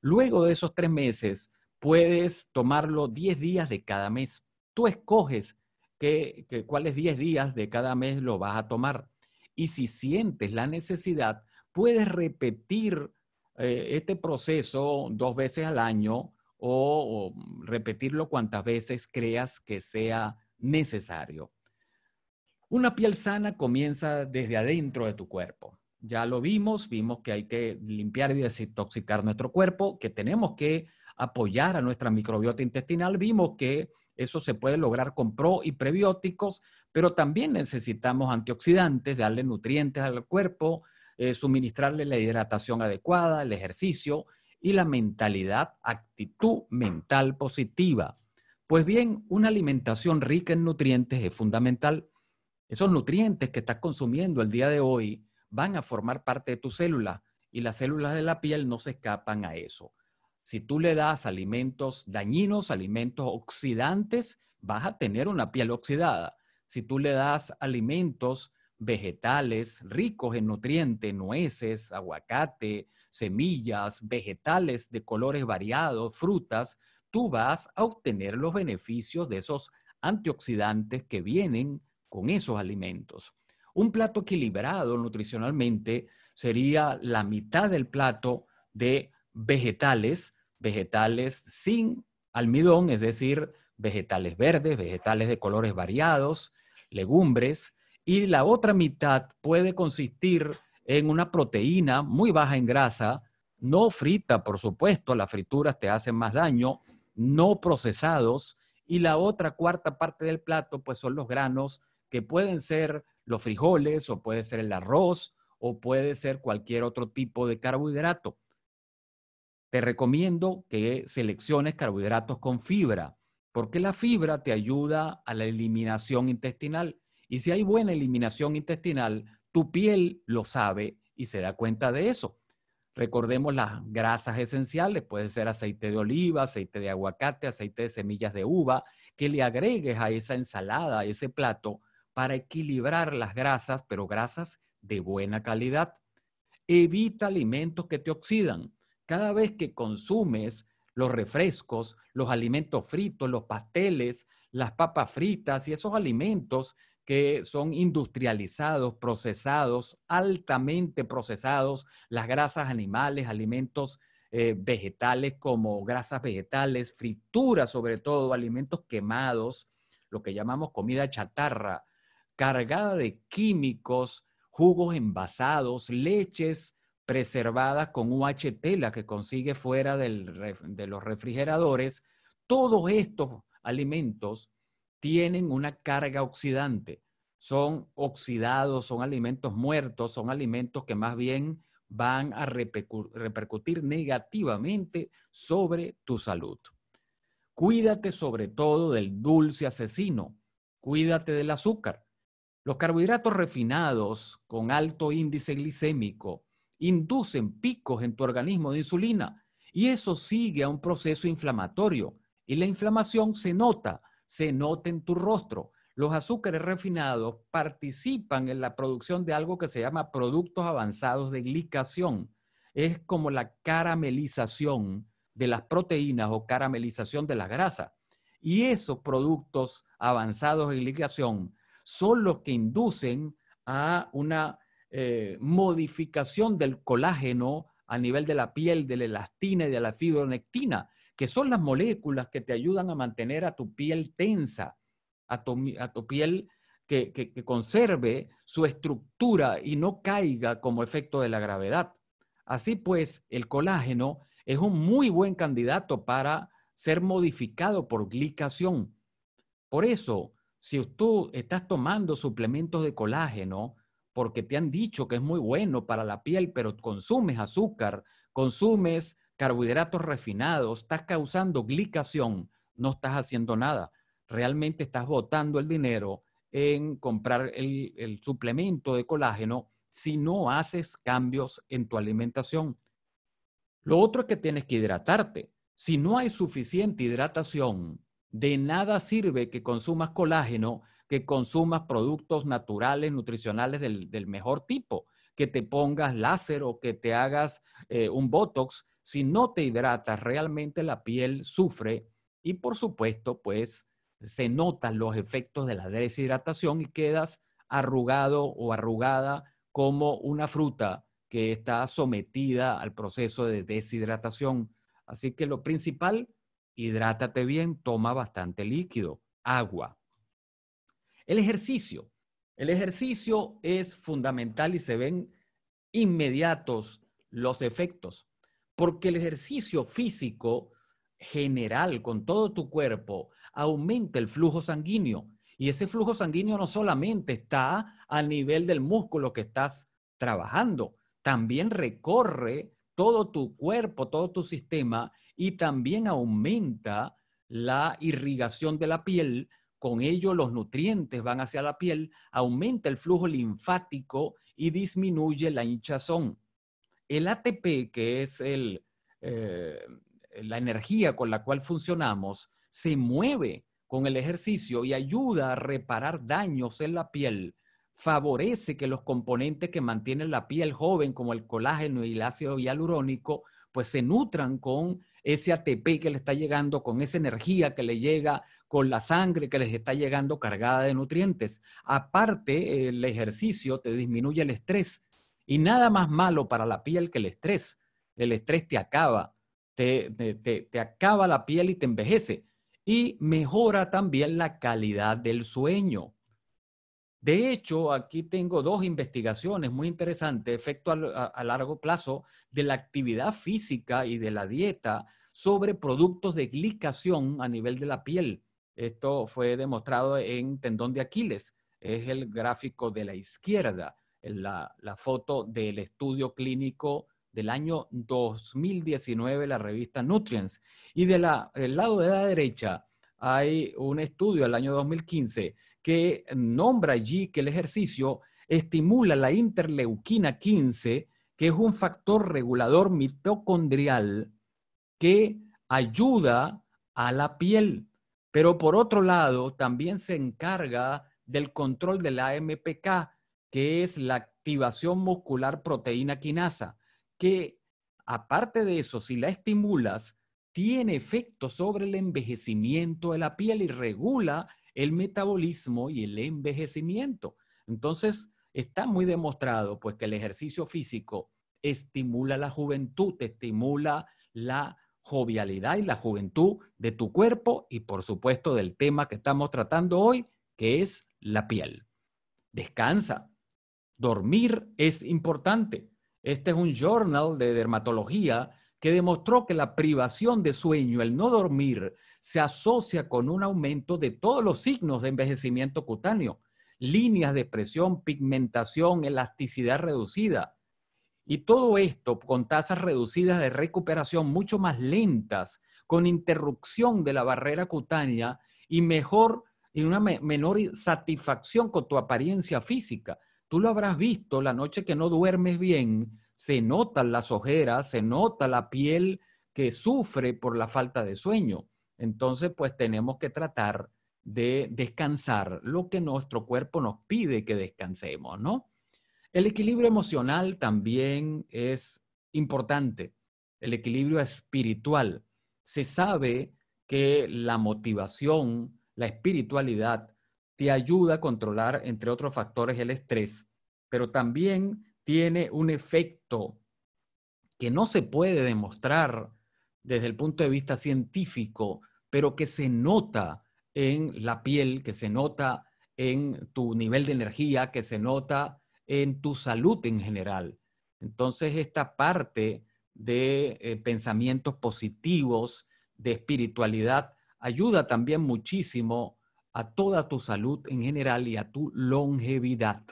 Luego de esos tres meses, puedes tomarlo 10 días de cada mes. Tú escoges cuáles 10 días de cada mes lo vas a tomar. Y si sientes la necesidad, puedes repetir eh, este proceso dos veces al año o, o repetirlo cuantas veces creas que sea necesario. Una piel sana comienza desde adentro de tu cuerpo. Ya lo vimos, vimos que hay que limpiar y desintoxicar nuestro cuerpo, que tenemos que apoyar a nuestra microbiota intestinal. Vimos que eso se puede lograr con pro y prebióticos, pero también necesitamos antioxidantes, darle nutrientes al cuerpo, eh, suministrarle la hidratación adecuada, el ejercicio y la mentalidad, actitud mental positiva. Pues bien, una alimentación rica en nutrientes es fundamental. Esos nutrientes que estás consumiendo el día de hoy van a formar parte de tus células y las células de la piel no se escapan a eso. Si tú le das alimentos dañinos, alimentos oxidantes, vas a tener una piel oxidada. Si tú le das alimentos vegetales ricos en nutrientes, nueces, aguacate, semillas, vegetales de colores variados, frutas, tú vas a obtener los beneficios de esos antioxidantes que vienen con esos alimentos. Un plato equilibrado nutricionalmente sería la mitad del plato de vegetales, vegetales sin almidón, es decir, vegetales verdes, vegetales de colores variados, legumbres, y la otra mitad puede consistir en una proteína muy baja en grasa, no frita, por supuesto, las frituras te hacen más daño, no procesados, y la otra cuarta parte del plato, pues son los granos que pueden ser los frijoles o puede ser el arroz o puede ser cualquier otro tipo de carbohidrato. Te recomiendo que selecciones carbohidratos con fibra, porque la fibra te ayuda a la eliminación intestinal. Y si hay buena eliminación intestinal, tu piel lo sabe y se da cuenta de eso. Recordemos las grasas esenciales, puede ser aceite de oliva, aceite de aguacate, aceite de semillas de uva, que le agregues a esa ensalada, a ese plato, para equilibrar las grasas, pero grasas de buena calidad. Evita alimentos que te oxidan. Cada vez que consumes los refrescos, los alimentos fritos, los pasteles, las papas fritas y esos alimentos que son industrializados, procesados, altamente procesados, las grasas animales, alimentos eh, vegetales como grasas vegetales, frituras sobre todo, alimentos quemados, lo que llamamos comida chatarra, cargada de químicos, jugos envasados, leches preservadas con UHT, la que consigue fuera de los refrigeradores, todos estos alimentos tienen una carga oxidante. Son oxidados, son alimentos muertos, son alimentos que más bien van a repercutir negativamente sobre tu salud. Cuídate sobre todo del dulce asesino, cuídate del azúcar. Los carbohidratos refinados con alto índice glicémico inducen picos en tu organismo de insulina y eso sigue a un proceso inflamatorio y la inflamación se nota se noten en tu rostro. Los azúcares refinados participan en la producción de algo que se llama productos avanzados de glicación. Es como la caramelización de las proteínas o caramelización de las grasas. Y esos productos avanzados de glicación son los que inducen a una eh, modificación del colágeno a nivel de la piel, de la elastina y de la fibronectina que son las moléculas que te ayudan a mantener a tu piel tensa, a tu, piel que, que, que conserve su estructura y no caiga como efecto de la gravedad. Así pues, el colágeno es un muy buen candidato para ser modificado por glicación. Por eso, si tú estás tomando suplementos de colágeno porque te han dicho que es muy bueno para la piel, pero consumes azúcar, consumes carbohidratos refinados, estás causando glicación, no estás haciendo nada. Realmente estás botando el dinero en comprar el, suplemento de colágeno si no haces cambios en tu alimentación. Lo otro es que tienes que hidratarte. Si no hay suficiente hidratación, de nada sirve que consumas colágeno, que consumas productos naturales, nutricionales del, mejor tipo, que te pongas láser o que te hagas eh, un botox si no te hidratas, realmente la piel sufre y por supuesto, pues se notan los efectos de la deshidratación y quedas arrugado o arrugada como una fruta que está sometida al proceso de deshidratación. Así que lo principal, hidrátate bien, toma bastante líquido, agua. El ejercicio. El ejercicio es fundamental y se ven inmediatos los efectos. Porque el ejercicio físico general con todo tu cuerpo aumenta el flujo sanguíneo. Y ese flujo sanguíneo no solamente está a nivel del músculo que estás trabajando, también recorre todo tu cuerpo, todo tu sistema y también aumenta la irrigación de la piel. Con ello los nutrientes van hacia la piel, aumenta el flujo linfático y disminuye la hinchazón. El ATP, que es eh, la energía con la cual funcionamos, se mueve con el ejercicio y ayuda a reparar daños en la piel, favorece que los componentes que mantienen la piel joven, como el colágeno y el ácido hialurónico, pues se nutran con ese ATP que le está llegando, con esa energía que le llega, con la sangre que les está llegando cargada de nutrientes. Aparte, el ejercicio te disminuye el estrés, y nada más malo para la piel que el estrés. El estrés te acaba, te, acaba la piel y te envejece. Y mejora también la calidad del sueño. De hecho, aquí tengo dos investigaciones muy interesantes, efecto a, a, largo plazo de la actividad física y de la dieta sobre productos de glicación a nivel de la piel. Esto fue demostrado en tendón de Aquiles, es el gráfico de la izquierda la, foto del estudio clínico del año 2019, la revista Nutrients. Y del lado de la derecha hay un estudio del año 2015 que nombra allí que el ejercicio estimula la interleuquina 15, que es un factor regulador mitocondrial que ayuda a la piel, pero por otro lado también se encarga del control de la MPK, que es la activación muscular proteína quinasa, que aparte de eso, si la estimulas, tiene efecto sobre el envejecimiento de la piel y regula el metabolismo y el envejecimiento. Entonces, está muy demostrado pues que el ejercicio físico estimula la juventud, estimula la jovialidad y la juventud de tu cuerpo y por supuesto del tema que estamos tratando hoy, que es la piel. Descansa, Dormir es importante. Este es un journal de dermatología que demostró que la privación de sueño, el no dormir, se asocia con un aumento de todos los signos de envejecimiento cutáneo, líneas de expresión, pigmentación, elasticidad reducida. Y todo esto con tasas reducidas de recuperación mucho más lentas, con interrupción de la barrera cutánea y mejor y una menor satisfacción con tu apariencia física. Tú lo habrás visto la noche que no duermes bien, se notan las ojeras, se nota la piel que sufre por la falta de sueño. Entonces, pues tenemos que tratar de descansar lo que nuestro cuerpo nos pide que descansemos, ¿no? El equilibrio emocional también es importante, el equilibrio espiritual. Se sabe que la motivación, la espiritualidad te ayuda a controlar, entre otros factores, el estrés, pero también tiene un efecto que no se puede demostrar desde el punto de vista científico, pero que se nota en la piel, que se nota en tu nivel de energía, que se nota en tu salud en general. Entonces, esta parte de eh, pensamientos positivos, de espiritualidad, ayuda también muchísimo a toda tu salud en general y a tu longevidad.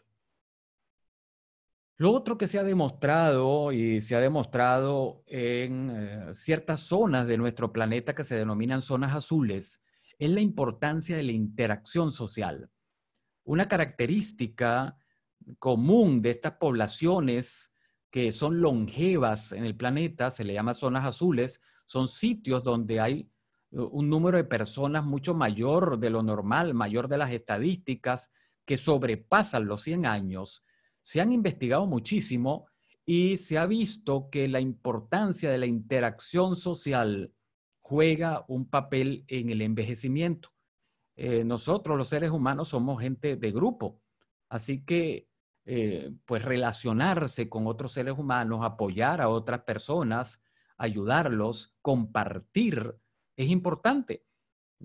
Lo otro que se ha demostrado y se ha demostrado en eh, ciertas zonas de nuestro planeta que se denominan zonas azules es la importancia de la interacción social. Una característica común de estas poblaciones que son longevas en el planeta, se le llama zonas azules, son sitios donde hay un número de personas mucho mayor de lo normal, mayor de las estadísticas, que sobrepasan los 100 años. Se han investigado muchísimo y se ha visto que la importancia de la interacción social juega un papel en el envejecimiento. Eh, nosotros los seres humanos somos gente de grupo, así que eh, pues relacionarse con otros seres humanos, apoyar a otras personas, ayudarlos, compartir es importante.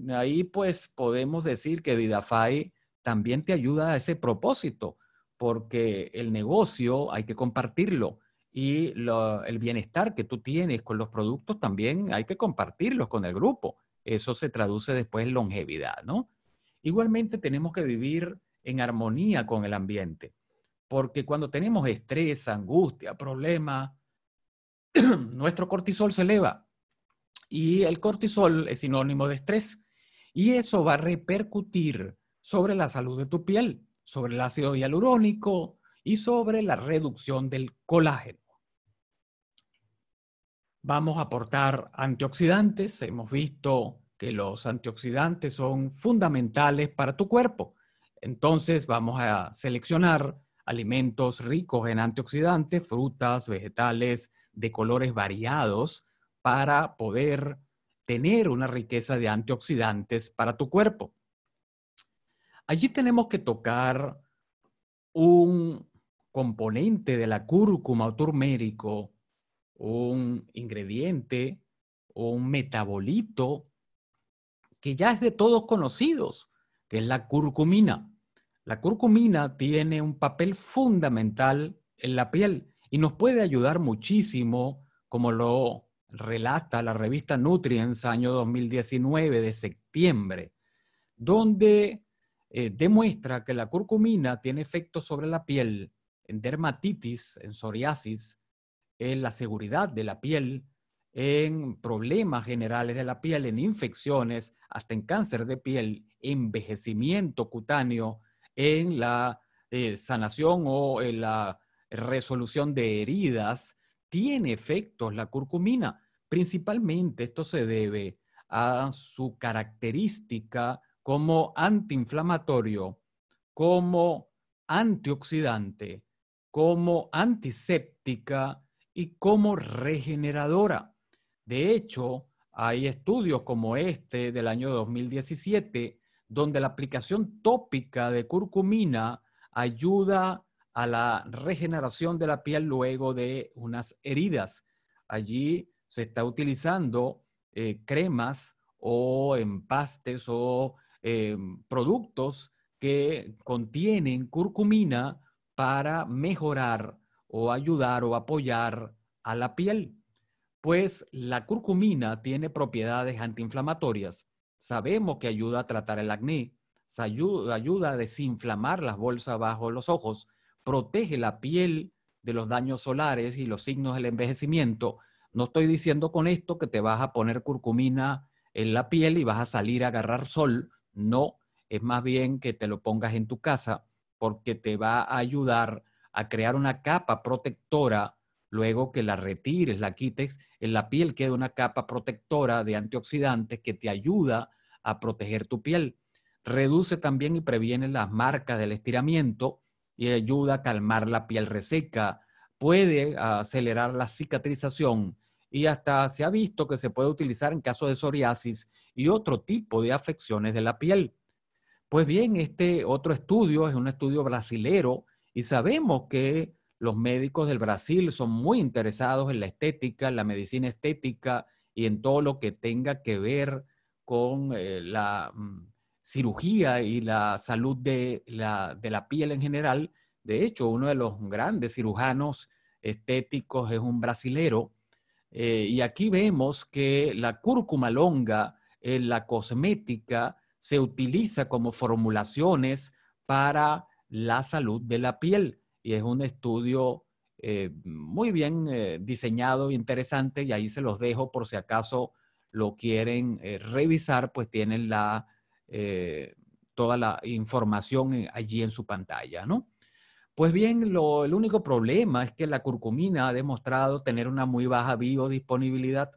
Ahí pues podemos decir que VidaFi también te ayuda a ese propósito, porque el negocio hay que compartirlo y el bienestar que tú tienes con los productos también hay que compartirlos con el grupo. Eso se traduce después en longevidad, ¿no? Igualmente tenemos que vivir en armonía con el ambiente, porque cuando tenemos estrés, angustia, problema, *clears throat* nuestro cortisol se eleva y el cortisol es sinónimo de estrés y eso va a repercutir sobre la salud de tu piel, sobre el ácido hialurónico y sobre la reducción del colágeno. Vamos a aportar antioxidantes. Hemos visto que los antioxidantes son fundamentales para tu cuerpo. Entonces vamos a seleccionar alimentos ricos en antioxidantes, frutas, vegetales de colores variados para poder tener una riqueza de antioxidantes para tu cuerpo. Allí tenemos que tocar un componente de la cúrcuma o turmérico, un ingrediente, o un metabolito que ya es de todos conocidos, que es la curcumina. La curcumina tiene un papel fundamental en la piel y nos puede ayudar muchísimo, como lo relata la revista Nutrients, año 2019 de septiembre, donde eh, demuestra que la curcumina tiene efectos sobre la piel, en dermatitis, en psoriasis, en la seguridad de la piel, en problemas generales de la piel, en infecciones, hasta en cáncer de piel, envejecimiento cutáneo, en la eh, sanación o en la resolución de heridas, tiene efectos la curcumina. Principalmente esto se debe a su característica como antiinflamatorio, como antioxidante, como antiséptica y como regeneradora. De hecho, hay estudios como este del año 2017 donde la aplicación tópica de curcumina ayuda a a la regeneración de la piel luego de unas heridas. Allí se está utilizando eh, cremas o empastes o eh, productos que contienen curcumina para mejorar o ayudar o apoyar a la piel. Pues la curcumina tiene propiedades antiinflamatorias. Sabemos que ayuda a tratar el acné, ayuda a desinflamar las bolsas bajo los ojos, protege la piel de los daños solares y los signos del envejecimiento. No estoy diciendo con esto que te vas a poner curcumina en la piel y vas a salir a agarrar sol. No, es más bien que te lo pongas en tu casa porque te va a ayudar a crear una capa protectora luego que la retires, la quites, en la piel queda una capa protectora de antioxidantes que te ayuda a proteger tu piel. Reduce también y previene las marcas del estiramiento y ayuda a calmar la piel reseca, puede ah, acelerar la cicatrización y hasta se ha visto que se puede utilizar en caso de psoriasis y otro tipo de afecciones de la piel. Pues bien, este otro estudio es un estudio brasilero y sabemos que los médicos del Brasil son muy interesados en la estética, en la medicina estética y en todo lo que tenga que ver con eh, la mm, cirugía y la salud de la, piel en general. De hecho, uno de los grandes cirujanos estéticos es un brasilero. Eh, y aquí vemos que la cúrcuma longa en la cosmética se utiliza como formulaciones para la salud de la piel. Y es un estudio eh, muy bien eh, diseñado, e interesante, y ahí se los dejo por si acaso lo quieren revisar, pues tienen la eh, toda la información eh, allí en su pantalla, ¿no? Pues bien, el único problema es que la curcumina ha demostrado tener una muy baja biodisponibilidad.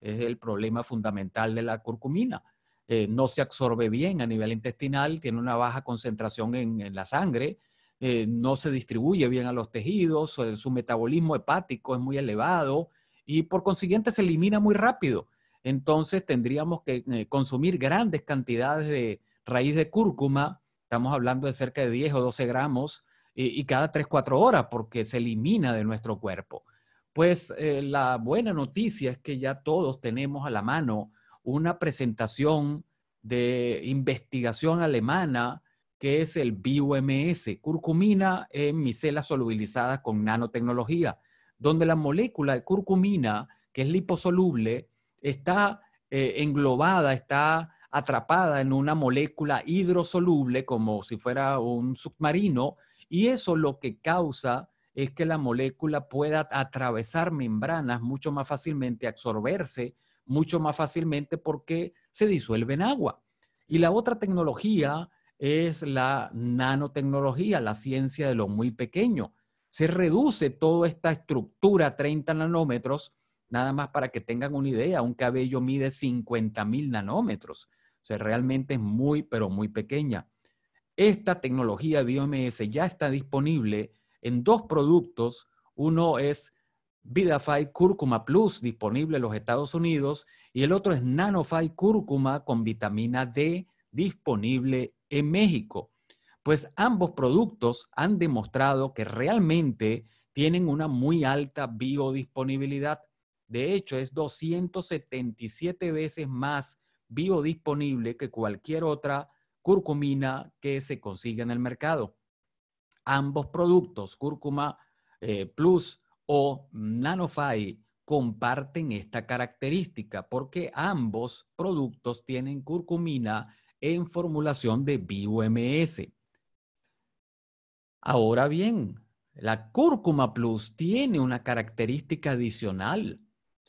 Es el problema fundamental de la curcumina. Eh, no se absorbe bien a nivel intestinal, tiene una baja concentración en, la sangre, no se distribuye bien a los tejidos, su metabolismo hepático es muy elevado y por consiguiente se elimina muy rápido entonces tendríamos que eh, consumir grandes cantidades de raíz de cúrcuma, estamos hablando de cerca de 10 o 12 gramos, y, cada 3, 4 horas, porque se elimina de nuestro cuerpo. Pues eh, la buena noticia es que ya todos tenemos a la mano una presentación de investigación alemana que es el BUMS, curcumina en micelas solubilizadas con nanotecnología, donde la molécula de curcumina, que es liposoluble, está eh, englobada, está atrapada en una molécula hidrosoluble como si fuera un submarino y eso lo que causa es que la molécula pueda atravesar membranas mucho más fácilmente, absorberse mucho más fácilmente porque se disuelve en agua. Y la otra tecnología es la nanotecnología, la ciencia de lo muy pequeño. Se reduce toda esta estructura a 30 nanómetros Nada más para que tengan una idea, un cabello mide 50.000 mil nanómetros. O sea, realmente es muy, pero muy pequeña. Esta tecnología BMS ya está disponible en dos productos. Uno es VidaFi Cúrcuma Plus, disponible en los Estados Unidos, y el otro es NanoFi Cúrcuma con vitamina D, disponible en México. Pues ambos productos han demostrado que realmente tienen una muy alta biodisponibilidad de hecho, es 277 veces más biodisponible que cualquier otra curcumina que se consiga en el mercado. Ambos productos, cúrcuma eh, plus o NanoFi, comparten esta característica porque ambos productos tienen curcumina en formulación de BUMS. Ahora bien, la cúrcuma plus tiene una característica adicional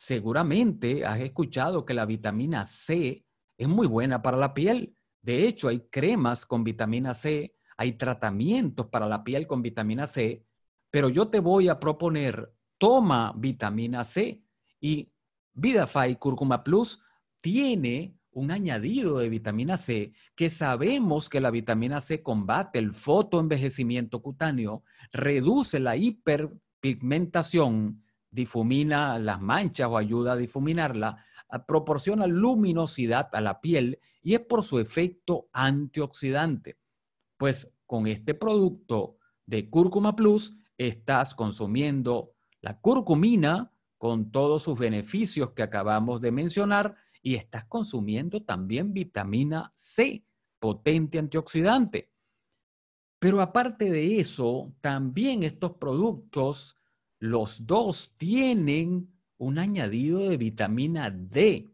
Seguramente has escuchado que la vitamina C es muy buena para la piel. De hecho, hay cremas con vitamina C, hay tratamientos para la piel con vitamina C, pero yo te voy a proponer, toma vitamina C y VidaFi Cúrcuma Plus tiene un añadido de vitamina C que sabemos que la vitamina C combate el fotoenvejecimiento cutáneo, reduce la hiperpigmentación, difumina las manchas o ayuda a difuminarla, ah, proporciona luminosidad a la piel y es por su efecto antioxidante. Pues con este producto de Cúrcuma Plus estás consumiendo la curcumina con todos sus beneficios que acabamos de mencionar y estás consumiendo también vitamina C, potente antioxidante. Pero aparte de eso, también estos productos los dos tienen un añadido de vitamina D.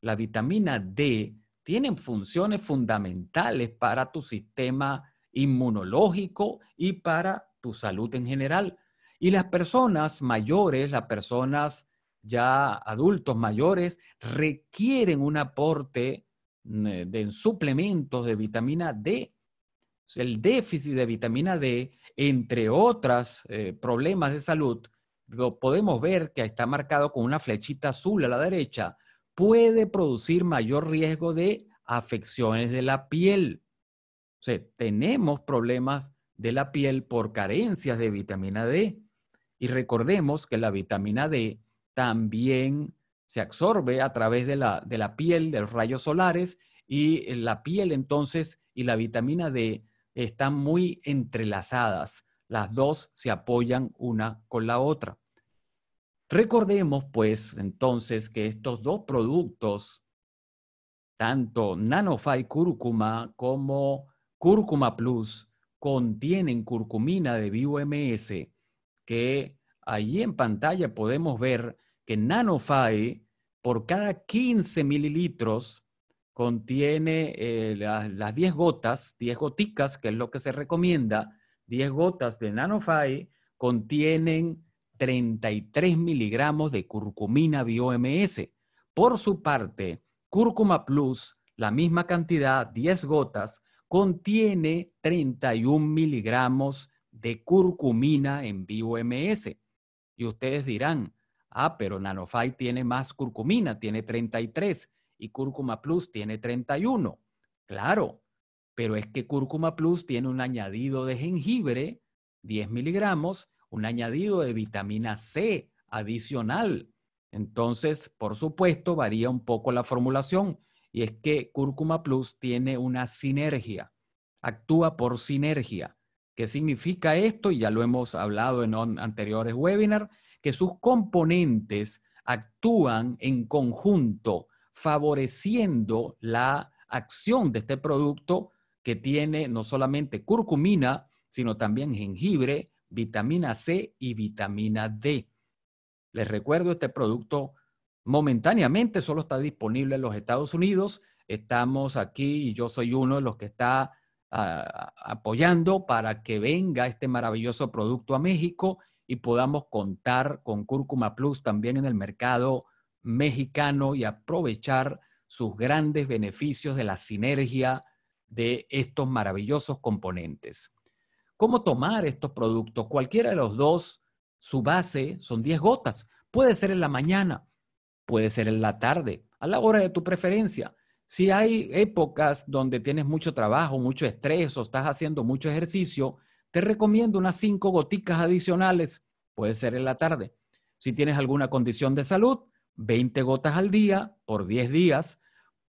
La vitamina D tiene funciones fundamentales para tu sistema inmunológico y para tu salud en general. Y las personas mayores, las personas ya adultos mayores, requieren un aporte eh, de suplementos de vitamina D pues, el déficit de vitamina D, entre otros eh, problemas de salud, lo podemos ver que está marcado con una flechita azul a la derecha, puede producir mayor riesgo de afecciones de la piel. tenemos problemas de la piel por carencias de vitamina D. Y recordemos que la vitamina D también se absorbe a través de la, de la piel, de los rayos solares, y eh, la piel entonces y la vitamina D están muy entrelazadas. Las dos se apoyan una con la otra. Recordemos, pues, entonces que estos dos productos, tanto NanoFi Cúrcuma como Cúrcuma Plus, contienen curcumina de BioMS, que allí en pantalla podemos ver que NanoFi, por cada 15 mililitros, contiene eh, las 10 gotas, 10 goticas, que es lo que se recomienda, 10 gotas de NanoFi contienen 33 miligramos de curcumina BioMS. Por su parte, Cúrcuma Plus, la misma cantidad, 10 gotas, contiene 31 miligramos de curcumina en BioMS. Y ustedes dirán, ah, pero NanoFi tiene más curcumina, tiene 33 y Cúrcuma Plus tiene 31. Claro, pero es que Cúrcuma Plus tiene un añadido de jengibre, 10 miligramos, un añadido de vitamina C adicional. Entonces, por supuesto, varía un poco la formulación y es que Cúrcuma Plus tiene una sinergia, actúa por sinergia. ¿Qué significa esto? Y ya lo hemos hablado en anteriores webinars, que sus componentes actúan en conjunto favoreciendo la acción de este producto que tiene no solamente curcumina, sino también jengibre, vitamina C y vitamina D. Les recuerdo, este producto momentáneamente solo está disponible en los Estados Unidos. Estamos aquí y yo soy uno de los que está ah, apoyando para que venga este maravilloso producto a México y podamos contar con Cúrcuma Plus también en el mercado mexicano y aprovechar sus grandes beneficios de la sinergia de estos maravillosos componentes. ¿Cómo tomar estos productos? Cualquiera de los dos, su base son 10 gotas. Puede ser en la mañana, puede ser en la tarde, a la hora de tu preferencia. Si hay épocas donde tienes mucho trabajo, mucho estrés o estás haciendo mucho ejercicio, te recomiendo unas 5 goticas adicionales, puede ser en la tarde. Si tienes alguna condición de salud, 20 gotas al día por 10 días,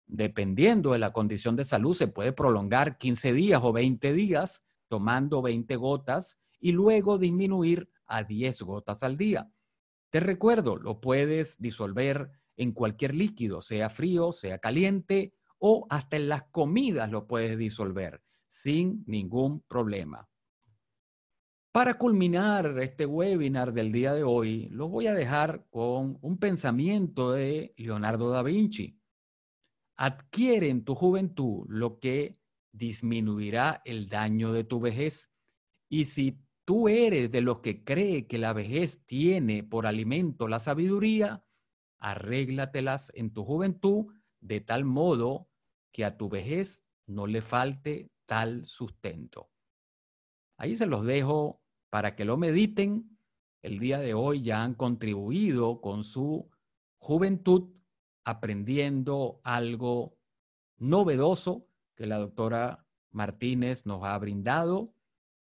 dependiendo de la condición de salud, se puede prolongar 15 días o 20 días tomando 20 gotas y luego disminuir a 10 gotas al día. Te recuerdo, lo puedes disolver en cualquier líquido, sea frío, sea caliente o hasta en las comidas lo puedes disolver sin ningún problema. Para culminar este webinar del día de hoy, los voy a dejar con un pensamiento de Leonardo da Vinci. Adquiere en tu juventud lo que disminuirá el daño de tu vejez. Y si tú eres de los que cree que la vejez tiene por alimento la sabiduría, arréglatelas en tu juventud de tal modo que a tu vejez no le falte tal sustento. Ahí se los dejo para que lo mediten, el día de hoy ya han contribuido con su juventud aprendiendo algo novedoso que la doctora Martínez nos ha brindado.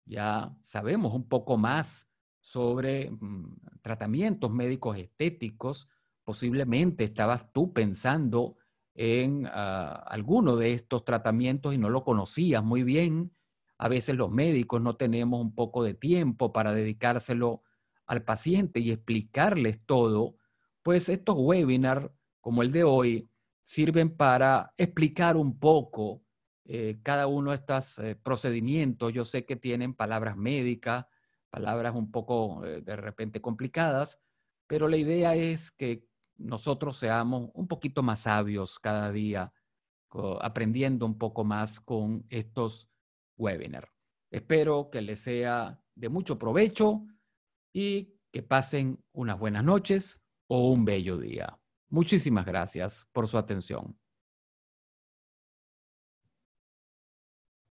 Ya sabemos un poco más sobre mm, tratamientos médicos estéticos. Posiblemente estabas tú pensando en ah, alguno de estos tratamientos y no lo conocías muy bien. A veces los médicos no tenemos un poco de tiempo para dedicárselo al paciente y explicarles todo, pues estos webinars como el de hoy sirven para explicar un poco eh, cada uno de estos eh, procedimientos. Yo sé que tienen palabras médicas, palabras un poco eh, de repente complicadas, pero la idea es que nosotros seamos un poquito más sabios cada día, aprendiendo un poco más con estos webinar. Espero que les sea de mucho provecho y que pasen unas buenas noches o un bello día. Muchísimas gracias por su atención.